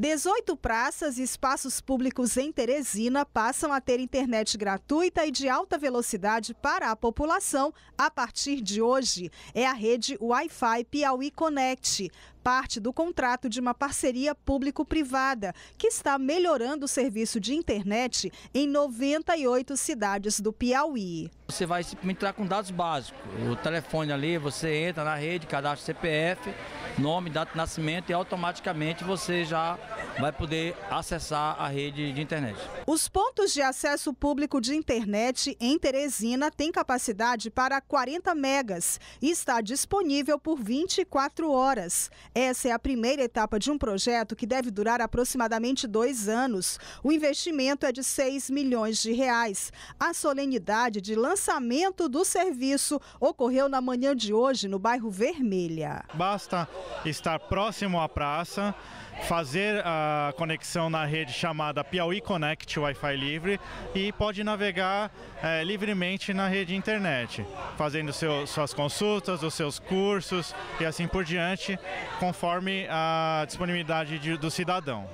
18 praças e espaços públicos em Teresina passam a ter internet gratuita e de alta velocidade para a população a partir de hoje. É a rede Wi-Fi Piauí Connect parte do contrato de uma parceria público-privada, que está melhorando o serviço de internet em 98 cidades do Piauí. Você vai entrar com dados básicos, o telefone ali, você entra na rede, cadastra o CPF nome, data de nascimento e automaticamente você já vai poder acessar a rede de internet. Os pontos de acesso público de internet em Teresina têm capacidade para 40 megas e está disponível por 24 horas. Essa é a primeira etapa de um projeto que deve durar aproximadamente dois anos. O investimento é de 6 milhões de reais. A solenidade de lançamento do serviço ocorreu na manhã de hoje no bairro Vermelha. Basta estar próximo à praça, fazer a conexão na rede chamada Piauí Connect Wi-Fi Livre e pode navegar é, livremente na rede internet, fazendo seu, suas consultas, os seus cursos e assim por diante, conforme a disponibilidade de, do cidadão.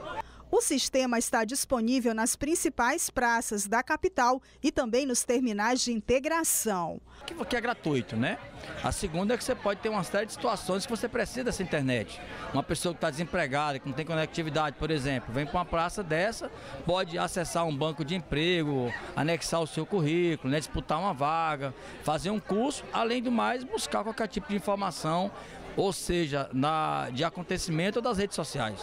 O sistema está disponível nas principais praças da capital e também nos terminais de integração. Que é gratuito, né? A segunda é que você pode ter uma série de situações que você precisa dessa internet. Uma pessoa que está desempregada, que não tem conectividade, por exemplo, vem para uma praça dessa, pode acessar um banco de emprego, anexar o seu currículo, né? disputar uma vaga, fazer um curso, além do mais, buscar qualquer tipo de informação ou seja, na, de acontecimento ou das redes sociais.